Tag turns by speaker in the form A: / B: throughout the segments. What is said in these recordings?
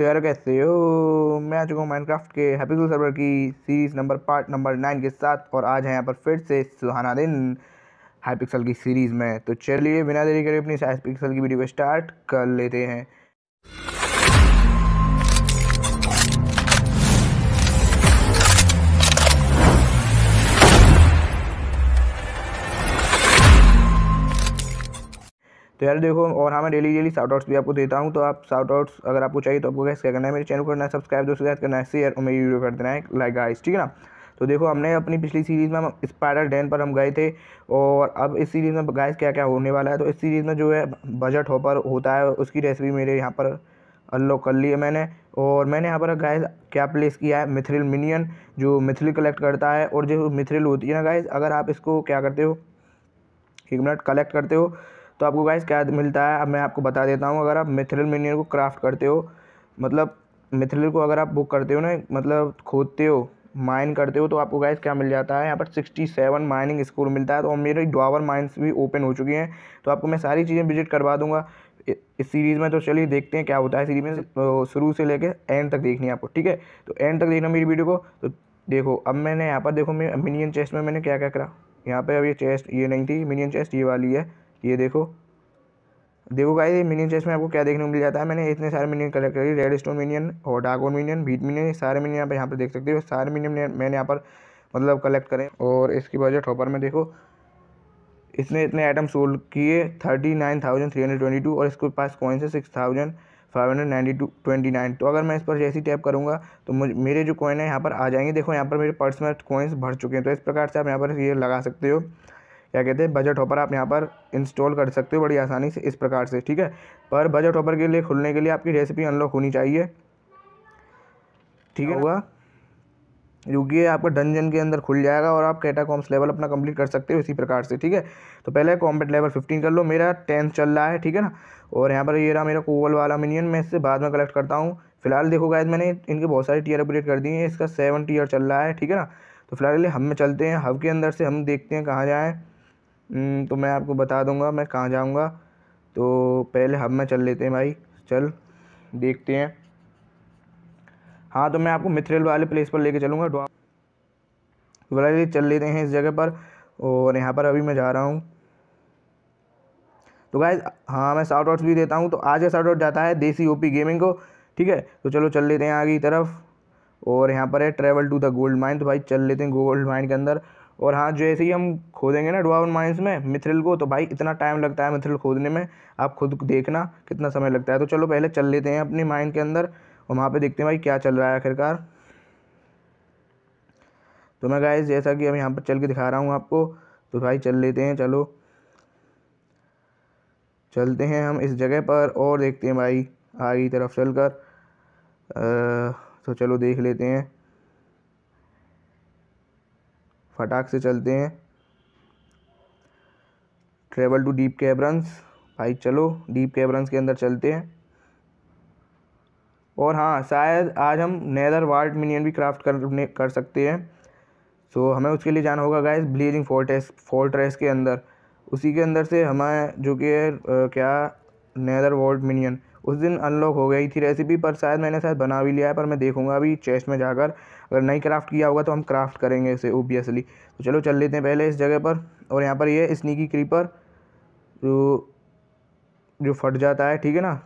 A: तो यार कैसे हो मैं आ चुका हूँ माइनक्राफ्ट के हैप्पी सर्वर की series number part number nine के साथ और आज है यहाँ पर फिर से सुहाना दिन हाई पिक्सल की सीरीज़ में तो चलिए बिना देरी करिए अपनी हाई पिक्सल की वीडियो को स्टार्ट कर लेते हैं तो यार देखो और हाँ मैं डेली डेली साउट आउट्स भी आपको देता हूँ तो आप साउट आउट्स अगर आपको चाहिए तो आपको कैसे क्या करना है मेरे चैनल को करना है सब्सक्राइब दोस्तों के करना है शेयर और मेरी वीडियो कर देना है लाइक आइस ठीक है ना तो देखो हमने अपनी पिछली सीरीज़ में हम स्पाइडर डैन पर हम गए थे और अब इस सीरीज़ में गाइस क्या क्या होने वाला है तो इस सीरीज़ में जो है बजट होपर होता है उसकी रेसिपी मेरे यहाँ पर अनलॉक कर ली है मैंने और मैंने यहाँ पर गाइस क्या प्लेस किया है मिथ्रिल मिनियन जो मिथ्रिल कलेक्ट करता है और जो मिथ्रिल होती है ना गाइज अगर आप इसको क्या करते हो एक मिनट कलेक्ट करते हो तो आपको गाइस क्या मिलता है अब मैं आपको बता देता हूँ अगर आप मिथिल मिनियर को क्राफ्ट करते हो मतलब मिथिल को अगर आप बुक करते हो ना मतलब खोदते हो माइन करते हो तो आपको गाइस क्या मिल जाता है यहाँ पर सिक्सटी सेवन माइनिंग स्कोर मिलता है तो और मेरे डॉवर माइंस भी ओपन हो चुकी हैं तो आपको मैं सारी चीज़ें विजिट करवा दूंगा इस सीरीज़ में तो चलिए देखते हैं क्या होता है सीरीज में तो शुरू से लेकर एंड तक देखनी है आपको ठीक है तो एंड तक देखना मेरी वीडियो को तो देखो अब मैंने यहाँ पर देखो मिनियन चेस्ट में मैंने क्या क्या करा यहाँ पर अब ये चेस्ट ये नहीं थी मिनियन चेस्ट ये वाली है ये देखो देखो गाइस ये मिनियन चेस्ट में आपको क्या देखने को मिल जाता है मैंने इतने सारे मिनियन कलेक्ट करिए रेड स्टोन मिनियन और डागोन मिनियन भीट मिनियन सारे मिनियन आप यहाँ पर देख सकते हो सारे मिनियन मैंने यहाँ पर मतलब कलेक्ट करें और इसके बाद जो टॉपर में देखो इसने इतने आइटम सोल्ड किए thirty nine thousand three hundred twenty two और इसके पास कॉइन्स है six thousand five hundred ninety two twenty nine तो अगर मैं इस पर जैसे ही टैप करूँगा तो मुझे मेरे जो कॉइन है यहाँ पर आ जाएंगे देखो यहाँ पर मेरे पर्स में कॉइन्स भर चुके हैं तो इस प्रकार से आप यहाँ पर ये लगा सकते हो क्या कहते हैं बजट ऑपर आप यहाँ पर इंस्टॉल कर सकते हो बड़ी आसानी से इस प्रकार से ठीक है पर बजट ऑपर के लिए खुलने के लिए आपकी रेसिपी अनलॉक होनी चाहिए ठीक है होगा क्योंकि आपका डंजन के अंदर खुल जाएगा और आप कैटाकॉम्स लेवल अपना कंप्लीट कर सकते हो इसी प्रकार से ठीक है तो पहले कॉम्पेट लेवल फिफ्टीन कर लो मेरा टेंथ चल रहा है ठीक है ना और यहाँ पर ये रहा मेरा कोवल वाला मिनियन मैं इससे बाद में कलेक्ट करता हूँ फिलहाल देखो गायद मैंने इनके बहुत सारे टीयर अपग्रेड कर दिए हैं इसका सेवन टीयर चल रहा है ठीक है ना तो फिलहाल हम में चलते हैं हब के अंदर से हम देखते हैं कहाँ जाएँ हम्म, तो मैं आपको बता दूंगा मैं कहाँ जाऊंगा तो पहले हब में चल लेते हैं भाई चल देखते हैं हाँ तो मैं आपको मिथ्रेल वाले प्लेस पर लेके चलूँगा तो चल लेते हैं इस जगह पर और यहाँ पर अभी मैं जा रहा हूँ तो भाई हाँ मैं साउट आउट्स भी देता हूँ तो आज का साउट आउट जाता है देसी ओ गेमिंग को ठीक है तो चलो चल लेते हैं आगे की तरफ और यहाँ पर है travel to the gold mine तो भाई चल लेते हैं गोल्ड माइन के अंदर और हाँ जैसे ही हम खोदेंगे ना डुआवन माइंस में मिथ्रिल को तो भाई इतना टाइम लगता है मिथ्रिल खोदने में आप खुद देखना कितना समय लगता है तो चलो पहले चल लेते हैं अपनी माइंड के अंदर और वहाँ पर देखते हैं भाई क्या चल रहा है आखिरकार तो मैं गाइस जैसा कि अब यहाँ पर चल के दिखा रहा हूँ आपको तो भाई चल लेते हैं चलो चलते हैं हम इस जगह पर और देखते हैं भाई आगे तरफ चल कर आ, तो चलो देख लेते हैं फटाक से चलते हैं ट्रेवल टू डीप कैब्रंस भाई चलो डीप कैबरन्स के अंदर चलते हैं और हाँ शायद आज हम नैदर वार्ड मिनियन भी क्राफ्ट करने कर सकते हैं सो हमें उसके लिए जाना होगा गाइस ब्लीजिंग फोर्टेस फोर्ट्रेस के अंदर उसी के अंदर से हमें जो कि है क्या नैदर वार्ड मिनियन उस दिन अनलॉक हो गई थी रेसिपी पर शायद मैंने शायद बना भी लिया है पर मैं देखूँगा अभी चेस्ट में जाकर अगर नहीं क्राफ्ट किया होगा तो हम क्राफ्ट करेंगे इसे ओबियसली तो चलो चल लेते हैं पहले इस जगह पर और यहाँ पर ये स्नीकी क्रीपर जो जो फट जाता है ठीक है ना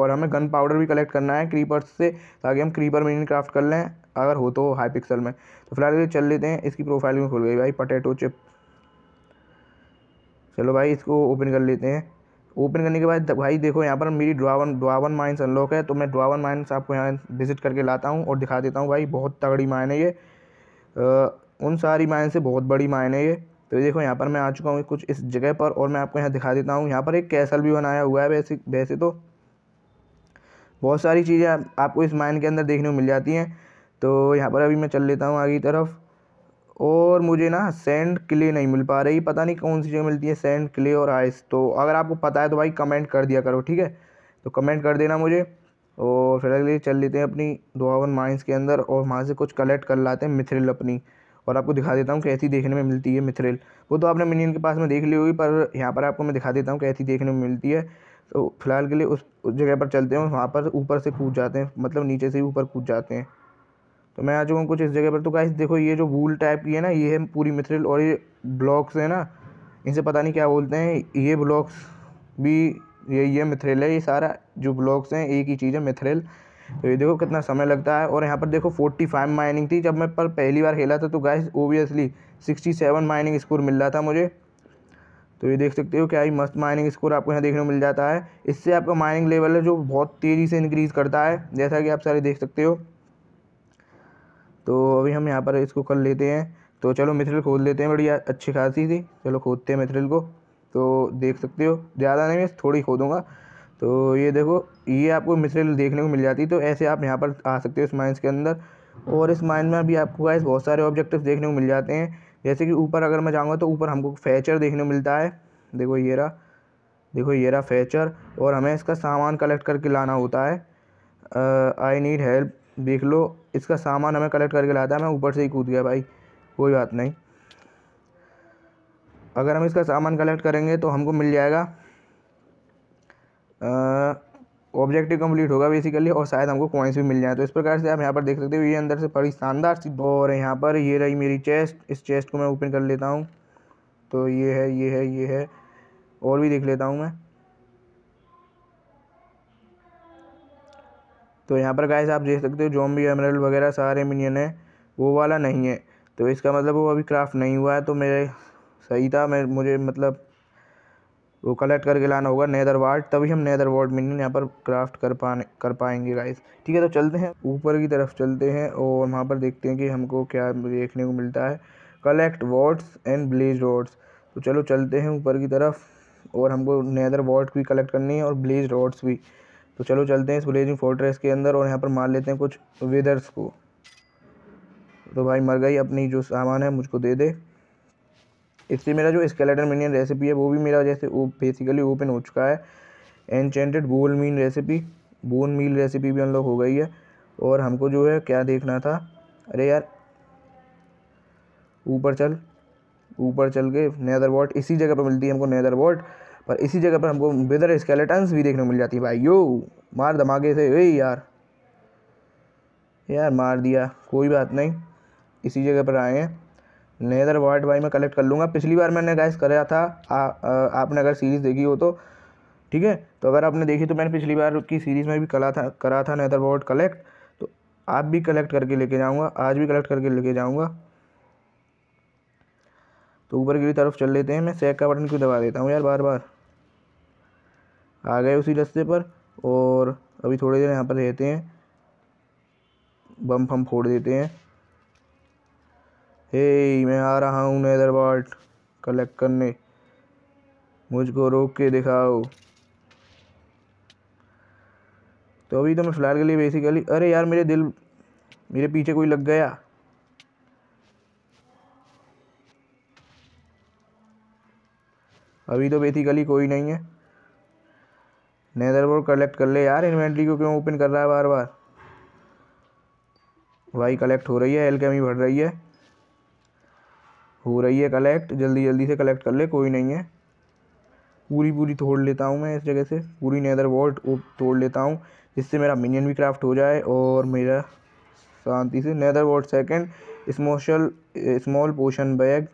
A: और हमें गन पाउडर भी कलेक्ट करना है क्रीपर्स से ताकि हम क्रीपर मिनियन क्राफ्ट कर लें अगर हो तो हाई पिक्सल में तो फिलहाल ये चल लेते हैं इसकी प्रोफाइल में खुल गई भाई पटेटो चिप चलो भाई इसको ओपन कर लेते हैं ओपन करने के बाद भाई देखो यहाँ पर मेरी ड्रावन ड्रावन माइंस अनलॉक है तो मैं ड्रावन माइंस आपको यहाँ विजिट करके लाता हूँ और दिखा देता हूँ भाई बहुत तगड़ी माइन है ये उन सारी माइन से बहुत बड़ी माइन है ये तो देखो यहाँ पर मैं आ चुका हूँ कुछ इस जगह पर और मैं आपको यहाँ दिखा देता हूँ यहाँ पर एक कैसल भी बनाया हुआ है वैसे वैसे तो बहुत सारी चीज़ें आपको इस माइन के अंदर देखने को मिल जाती हैं तो यहाँ पर अभी मैं चल लेता हूँ आगे की तरफ और मुझे ना सेंड क्ले नहीं मिल पा रही पता नहीं कौन सी जगह मिलती है सेंड क्ले और आइस तो अगर आपको पता है तो भाई कमेंट कर दिया करो ठीक है तो कमेंट कर देना मुझे और फिर अगले चल लेते हैं अपनी दुआवन माइंस के अंदर और वहाँ से कुछ कलेक्ट कर लाते हैं मिथ्रिल अपनी और आपको दिखा देता हूँ कैसी देखने में मिलती है मिथ्रिल वो तो आपने मिनियन के पास में देख ली होगी पर यहाँ पर आपको मैं दिखा देता हूँ कैसी देखने में मिलती है तो फिलहाल के लिए उस, उस जगह पर चलते हैं वहाँ पर ऊपर से कूद जाते हैं मतलब नीचे से ही ऊपर कूद जाते हैं तो मैं आ चुका हूँ कुछ इस जगह पर तो गाइस देखो ये जो वूल टाइप की है ना ये है पूरी मिथरिल और ये ब्लॉक्स है ना इनसे पता नहीं क्या बोलते हैं ये ब्लॉक्स भी ये ये मिथरिल है ये सारा जो ब्लॉक्स हैं एक ही चीज़ है मिथरिल तो ये देखो कितना समय लगता है और यहाँ पर देखो फोर्टी फाइव माइनिंग थी जब मैं पर पहली बार खेला था तो guys obviously sixty seven mining score मिल रहा था मुझे तो ये देख सकते हो क्या ही मस्त माइनिंग स्कोर आपको यहाँ देखने को मिल जाता है इससे आपका माइनिंग लेवल है जो बहुत तेज़ी से इंक्रीज़ करता है जैसा कि आप सारे देख सकते हो तो अभी हम यहाँ पर इसको कर लेते हैं तो चलो मिथ्रिल खोद लेते हैं बढ़िया अच्छी खासी थी चलो खोदते हैं मिथ्रिल को तो देख सकते हो ज़्यादा नहीं मैं थोड़ी खोदूँगा तो ये देखो ये आपको मिथ्रिल देखने को मिल जाती तो ऐसे आप यहाँ पर आ सकते हो इस माइंस के अंदर और इस माइंस में अभी आपको गाइस बहुत सारे ऑब्जेक्टिव देखने को मिल जाते हैं जैसे कि ऊपर अगर मैं जाऊँगा तो ऊपर हमको फैचर देखने को मिलता है देखो ये रहा देखो ये रहा फैचर और हमें इसका सामान कलेक्ट करके लाना होता है आई नीड हेल्प देख लो इसका सामान हमें कलेक्ट करके लाया था मैं ऊपर से ही कूद गया भाई कोई बात नहीं अगर हम इसका सामान कलेक्ट करेंगे तो हमको मिल जाएगा ऑब्जेक्टिव कंप्लीट होगा बेसिकली और शायद हमको कॉइंस भी मिल जाए तो इस प्रकार से आप यहाँ पर देख सकते हो ये अंदर से बड़ी शानदार सी और यहाँ पर ये रही मेरी चेस्ट इस चेस्ट को मैं ओपन कर लेता हूँ तो ये है ये है ये है और भी देख लेता हूँ मैं तो यहाँ पर गाइस आप देख सकते हो जोम्बी एमरल वगैरह सारे मिनियन है वो वाला नहीं है तो इसका मतलब वो अभी क्राफ्ट नहीं हुआ है तो मेरे सही था मैं मुझे मतलब वो कलेक्ट करके लाना होगा नैदर वार्ड तभी हम नैदर वार्ड मिनियन यहाँ पर क्राफ्ट कर पाने कर पाएंगे गाइस ठीक है तो चलते हैं ऊपर की तरफ चलते हैं और वहाँ पर देखते हैं कि हमको क्या देखने को मिलता है collect warts and blaze rods तो चलो चलते हैं ऊपर की तरफ और हमको नैदर वार्ड भी कलेक्ट करनी है और ब्लेज रॉड्स भी तो चलो चलते हैं इस विलेजिंग फोर्ट्रेस के अंदर और यहाँ पर मार लेते हैं कुछ वेदर्स को तो भाई मर गई अपनी जो सामान है मुझको दे दे इससे मेरा जो स्केलेटन मिनियन रेसिपी है वो भी मेरा जैसे वो बेसिकली ओपन हो चुका है enchanted bone meal recipe bone meal recipe भी अनलॉक हो गई है और हमको जो है क्या देखना था अरे यार ऊपर चल ऊपर चल के नैदर वॉट इसी जगह पर मिलती है हमको नैदर वॉट पर इसी जगह पर हमको वेदर स्केलेटन्स भी देखने को मिल जाती है भाई यो मार धमाके से ये यार यार मार दिया कोई बात नहीं इसी जगह पर आए हैं नेदर वर्ल्ड भाई मैं कलेक्ट कर लूँगा पिछली बार मैंने गैस कराया था आ, आ, आपने अगर सीरीज़ देखी हो तो ठीक है तो अगर आपने देखी तो मैंने पिछली बार की सीरीज़ में भी करा था करा था नेदर वर्ल्ड कलेक्ट तो आप भी कलेक्ट करके लेके जाऊँगा आज भी कलेक्ट करके लेके जाऊँगा तो ऊपर की तरफ चल लेते हैं मैं सेक का बटन क्यों दबा देता हूँ यार बार बार आ गए उसी रस्ते पर और अभी थोड़ी देर यहाँ पर रहते हैं बम फम फोड़ देते हैं हे मैं आ रहा हूँ नैदर वाल्ट कलेक्ट करने मुझको रोक के दिखाओ तो अभी तो मैं फ़िलहाल के लिए बेसिकली अरे यार मेरे दिल मेरे पीछे कोई लग गया अभी तो बेसिकली कोई नहीं है नेदरबोर्ड कलेक्ट कर ले यार इन्वेंट्री को क्यों ओपन कर रहा है बार बार वाई कलेक्ट हो रही है एलकेमी बढ़ रही है हो रही है कलेक्ट जल्दी जल्दी से कलेक्ट कर ले कोई नहीं है पूरी पूरी तोड़ लेता हूँ मैं इस जगह से पूरी नेदर वॉल्ट तोड़ लेता हूँ जिससे मेरा मिनियन भी क्राफ्ट हो जाए और मेरा शांति से नेदर वॉल्ट सेकेंड स्मोशल स्मॉल पोशन बैग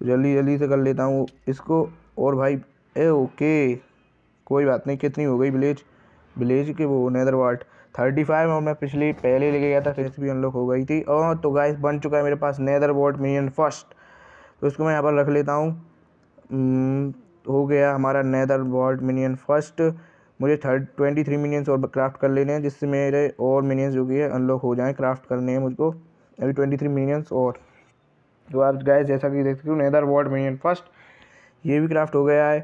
A: तो जल्दी जल्दी से कर लेता हूँ इसको और भाई ए ओके कोई बात नहीं कितनी हो गई विलेज विलेज के वो नैदर वाट थर्टी फाइव और मैं पिछली पहले लेके गया था फिर भी अनलॉक हो गई थी और तो गाइस बन चुका है मेरे पास नैदर वॉल्ट मिनियन फर्स्ट तो इसको मैं यहाँ पर रख लेता हूँ हम्म, हो गया हमारा नैदर वॉल्ट मिनियन फर्स्ट मुझे थर्ड ट्वेंटी थ्री मिनियंस और क्राफ्ट कर लेने हैं जिससे मेरे और मिनियंस जो कि है अनलॉक हो जाएँ क्राफ्ट करने हैं मुझको अभी ट्वेंटी थ्री मिनियंस और तो आप गाय जैसा कि देख सकते हो नैदर वॉर्ड मिनियन फर्स्ट ये भी क्राफ्ट हो गया है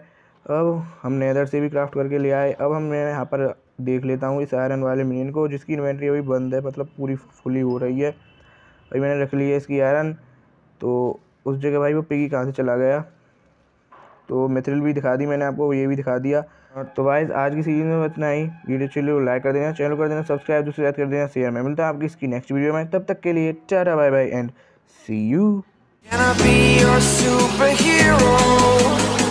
A: अब हम नैदर से भी क्राफ्ट करके ले आए अब हम मैं यहाँ पर देख लेता हूँ इस आयरन वाले मिनियन को जिसकी इन्वेंट्री अभी बंद है मतलब पूरी फुली हो रही है अभी मैंने रख ली है इसकी आयरन तो उस जगह भाई वो पिगी कहाँ से चला गया तो मेथरिल भी दिखा दी मैंने आपको ये भी दिखा दिया तो वाइज आज की सीजन में इतना ही वीडियो चलिए लाइक कर देना चैनल कर देना सब्सक्राइब दूसरी याद कर देना शेयर में मिलता है आपकी इसकी नेक्स्ट वीडियो में तब तक के लिए चारा bye bye and see you Can I be your superhero?